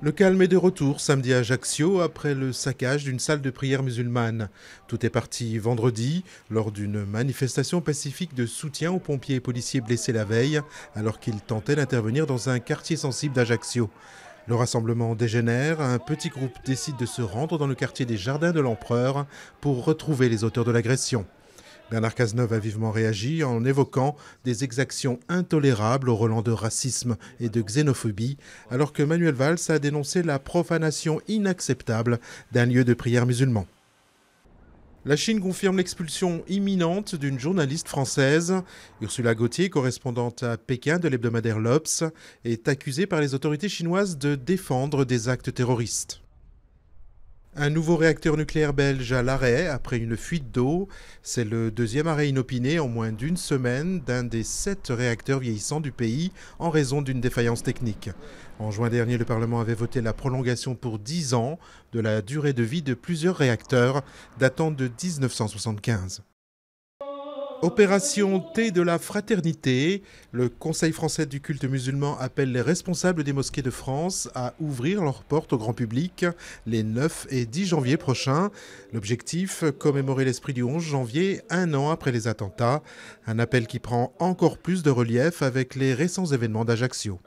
Le calme est de retour samedi à Ajaccio après le saccage d'une salle de prière musulmane. Tout est parti vendredi lors d'une manifestation pacifique de soutien aux pompiers et policiers blessés la veille alors qu'ils tentaient d'intervenir dans un quartier sensible d'Ajaccio. Le rassemblement dégénère, un petit groupe décide de se rendre dans le quartier des Jardins de l'Empereur pour retrouver les auteurs de l'agression. Bernard Cazeneuve a vivement réagi en évoquant des exactions intolérables au relent de racisme et de xénophobie, alors que Manuel Valls a dénoncé la profanation inacceptable d'un lieu de prière musulman. La Chine confirme l'expulsion imminente d'une journaliste française. Ursula Gauthier, correspondante à Pékin de l'hebdomadaire L'Obs, est accusée par les autorités chinoises de défendre des actes terroristes. Un nouveau réacteur nucléaire belge à l'arrêt après une fuite d'eau. C'est le deuxième arrêt inopiné en moins d'une semaine d'un des sept réacteurs vieillissants du pays en raison d'une défaillance technique. En juin dernier, le Parlement avait voté la prolongation pour 10 ans de la durée de vie de plusieurs réacteurs datant de 1975. Opération T de la fraternité. Le Conseil français du culte musulman appelle les responsables des mosquées de France à ouvrir leurs portes au grand public les 9 et 10 janvier prochains. L'objectif, commémorer l'esprit du 11 janvier, un an après les attentats. Un appel qui prend encore plus de relief avec les récents événements d'Ajaccio.